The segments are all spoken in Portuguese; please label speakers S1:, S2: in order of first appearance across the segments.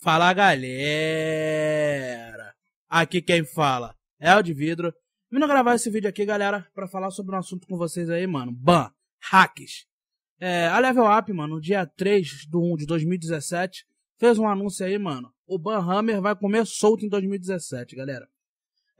S1: Fala galera! Aqui quem fala é o de vidro. Vindo gravar esse vídeo aqui, galera, para falar sobre um assunto com vocês aí, mano. Ban, hacks. É, a Level Up, mano, no dia 3 de 1 de 2017, fez um anúncio aí, mano. O Ban Hammer vai comer solto em 2017, galera.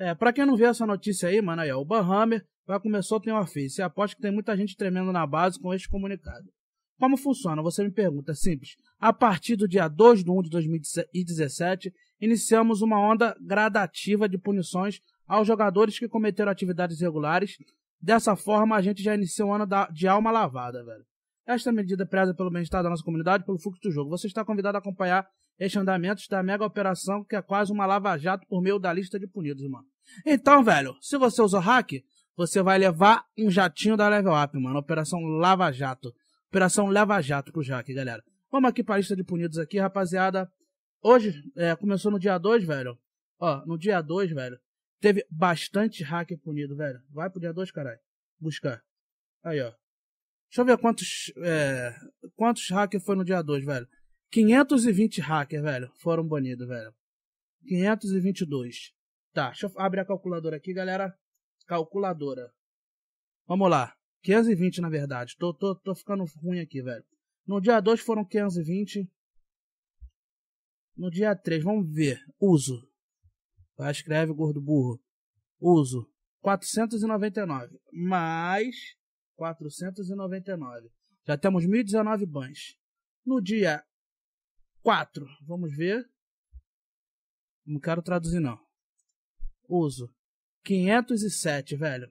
S1: É, pra quem não viu essa notícia aí, mano, aí, ó, o Ban Hammer vai comer solto em face. E aposto que tem muita gente tremendo na base com este comunicado. Como funciona? Você me pergunta, é simples. A partir do dia 2 de 1 de 2017, iniciamos uma onda gradativa de punições aos jogadores que cometeram atividades irregulares. Dessa forma, a gente já inicia o um ano de alma lavada, velho. Esta medida preza pelo bem-estar da nossa comunidade pelo fluxo do jogo. Você está convidado a acompanhar este andamento da mega operação, que é quase uma lava-jato por meio da lista de punidos, mano. Então, velho, se você usou hack, você vai levar um jatinho da Level Up, mano. Operação Lava Jato. Operação Leva Jato pro Jaque, galera. Vamos aqui pra lista de punidos aqui, rapaziada. Hoje, é, começou no dia 2, velho. Ó, no dia 2, velho. Teve bastante hacker punido, velho. Vai pro dia 2, caralho. Buscar. Aí, ó. Deixa eu ver quantos, é, quantos hackers foi no dia 2, velho. 520 hackers, velho, foram banidos, velho. 522. Tá, deixa eu abrir a calculadora aqui, galera. Calculadora. Vamos lá. 520, na verdade. Tô, tô, tô ficando ruim aqui, velho. No dia 2 foram 520. No dia 3, vamos ver. Uso. Vai, escreve, gordo burro. Uso. 499. Mais 499. Já temos 1.019 bans. No dia 4, vamos ver. Não quero traduzir, não. Uso. 507, velho.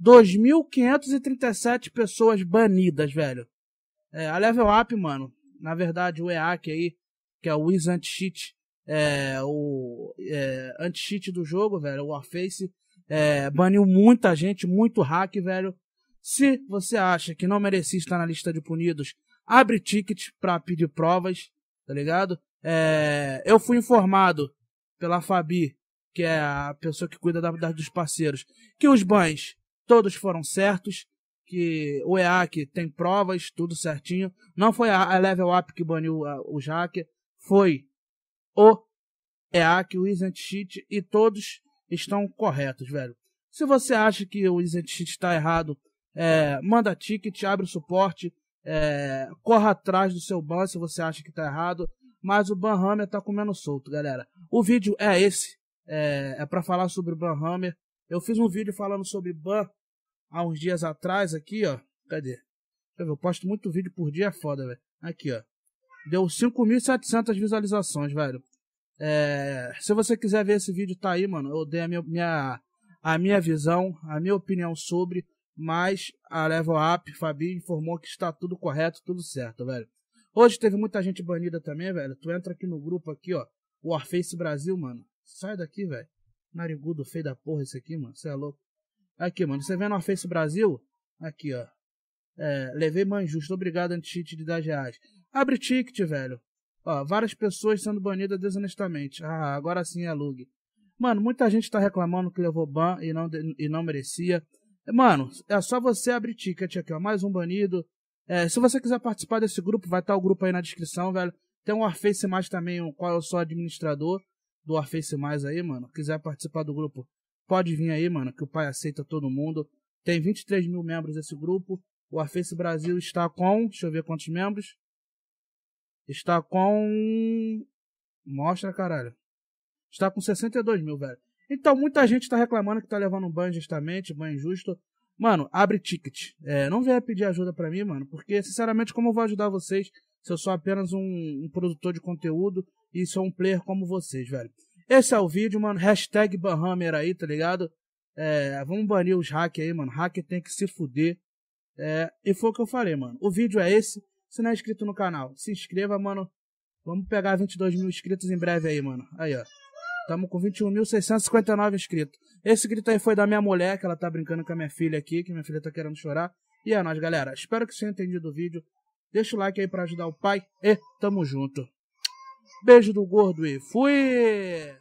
S1: 2.537 pessoas banidas, velho. É, a Level Up, mano, na verdade o EAC aí, que é o Wiz Anti-Cheat, é, o é, anti-cheat do jogo, velho, o Warface, é, baniu muita gente, muito hack, velho. Se você acha que não merecia estar na lista de punidos, abre ticket pra pedir provas, tá ligado? É, eu fui informado pela Fabi, que é a pessoa que cuida da, da, dos parceiros, que os bans todos foram certos, que o EAC tem provas, tudo certinho. Não foi a Level Up que baniu o hacker, foi o EAC, o Isn't Cheat, e todos estão corretos, velho. Se você acha que o Isn't Cheat está errado, é, manda ticket, abre o suporte, é, corra atrás do seu ban se você acha que está errado. Mas o Banhammer está comendo solto, galera. O vídeo é esse, é, é para falar sobre o Banhammer. Eu fiz um vídeo falando sobre ban há uns dias atrás aqui, ó. Cadê? Deixa eu ver, eu posto muito vídeo por dia, é foda, velho. Aqui, ó. Deu 5.700 visualizações, velho. É, se você quiser ver esse vídeo, tá aí, mano. Eu dei a minha, minha a minha visão, a minha opinião sobre, mas a Level Up, Fabi, informou que está tudo correto, tudo certo, velho. Hoje teve muita gente banida também, velho. Tu entra aqui no grupo aqui, ó. Warface Brasil, mano. Sai daqui, velho. Narigudo feio da porra esse aqui, mano. Você é louco. Aqui, mano, você vê no Face Brasil? Aqui, ó. É, levei mãe justa, obrigado, anti-cheat de 10 reais. Abre ticket, velho. Ó, várias pessoas sendo banidas desonestamente. Ah, agora sim é lug. Mano, muita gente tá reclamando que levou ban e não, e não merecia. Mano, é só você abrir ticket aqui, ó. Mais um banido. É, se você quiser participar desse grupo, vai estar tá o grupo aí na descrição, velho. Tem um Warface Mais também, o qual eu sou administrador do Warface Mais aí, mano. Quiser participar do grupo, Pode vir aí, mano, que o pai aceita todo mundo. Tem 23 mil membros esse grupo. O Arface Brasil está com. Deixa eu ver quantos membros. Está com. Mostra, caralho. Está com 62 mil, velho. Então, muita gente está reclamando que está levando um banho justamente. banho injusto. Mano, abre ticket. É, não venha pedir ajuda para mim, mano, porque, sinceramente, como eu vou ajudar vocês se eu sou apenas um, um produtor de conteúdo e sou um player como vocês, velho? Esse é o vídeo, mano. Hashtag Banhammer aí, tá ligado? É, vamos banir os hackers aí, mano. Hacker tem que se fuder. É, e foi o que eu falei, mano. O vídeo é esse. Se não é inscrito no canal, se inscreva, mano. Vamos pegar 22 mil inscritos em breve aí, mano. Aí, ó. Tamo com 21.659 inscritos. Esse grito aí foi da minha mulher, que ela tá brincando com a minha filha aqui, que minha filha tá querendo chorar. E é nóis, galera. Espero que você tenha entendido o vídeo. Deixa o like aí pra ajudar o pai. E tamo junto. Beijo do gordo e fui!